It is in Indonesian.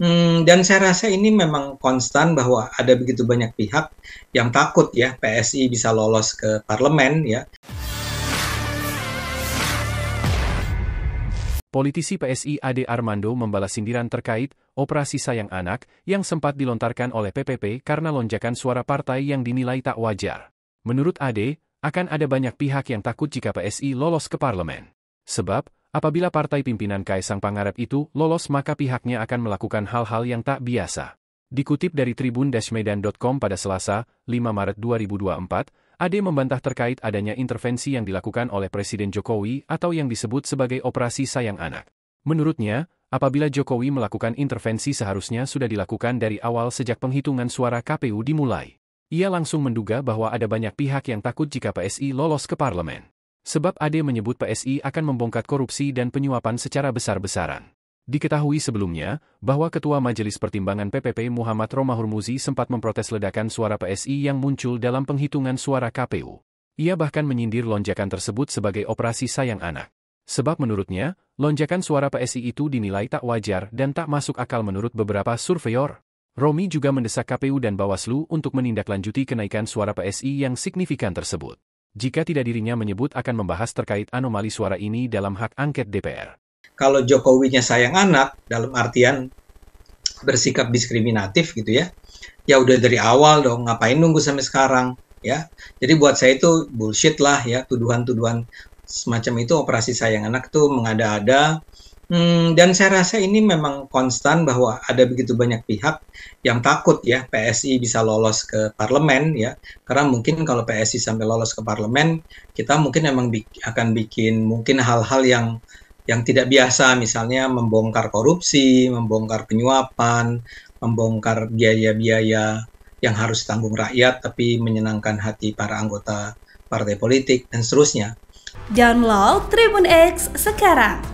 Hmm, dan saya rasa ini memang konstan bahwa ada begitu banyak pihak yang takut ya PSI bisa lolos ke parlemen ya. Politisi PSI Ade Armando membalas sindiran terkait operasi sayang anak yang sempat dilontarkan oleh PPP karena lonjakan suara partai yang dinilai tak wajar. Menurut Ade, akan ada banyak pihak yang takut jika PSI lolos ke parlemen. Sebab, Apabila partai pimpinan Kaisang Pangarep itu lolos maka pihaknya akan melakukan hal-hal yang tak biasa. Dikutip dari tribun-medan.com pada Selasa, 5 Maret 2024, Ade membantah terkait adanya intervensi yang dilakukan oleh Presiden Jokowi atau yang disebut sebagai operasi sayang anak. Menurutnya, apabila Jokowi melakukan intervensi seharusnya sudah dilakukan dari awal sejak penghitungan suara KPU dimulai. Ia langsung menduga bahwa ada banyak pihak yang takut jika PSI lolos ke parlemen. Sebab Ade menyebut PSI akan membongkat korupsi dan penyuapan secara besar-besaran. Diketahui sebelumnya, bahwa Ketua Majelis Pertimbangan PPP Muhammad Romahur Muzi sempat memprotes ledakan suara PSI yang muncul dalam penghitungan suara KPU. Ia bahkan menyindir lonjakan tersebut sebagai operasi sayang anak. Sebab menurutnya, lonjakan suara PSI itu dinilai tak wajar dan tak masuk akal menurut beberapa surveyor. Romi juga mendesak KPU dan Bawaslu untuk menindaklanjuti kenaikan suara PSI yang signifikan tersebut jika tidak dirinya menyebut akan membahas terkait anomali suara ini dalam hak angket DPR. Kalau Jokowinya sayang anak, dalam artian bersikap diskriminatif gitu ya, ya udah dari awal dong, ngapain nunggu sampai sekarang ya. Jadi buat saya itu bullshit lah ya, tuduhan-tuduhan semacam itu operasi sayang anak tuh mengada-ada Hmm, dan saya rasa ini memang konstan bahwa ada begitu banyak pihak yang takut ya PSI bisa lolos ke parlemen ya karena mungkin kalau PSI sampai lolos ke parlemen kita mungkin memang bi akan bikin mungkin hal-hal yang yang tidak biasa misalnya membongkar korupsi, membongkar penyuapan, membongkar biaya-biaya yang harus tanggung rakyat tapi menyenangkan hati para anggota partai politik dan seterusnya. Download Tribun X sekarang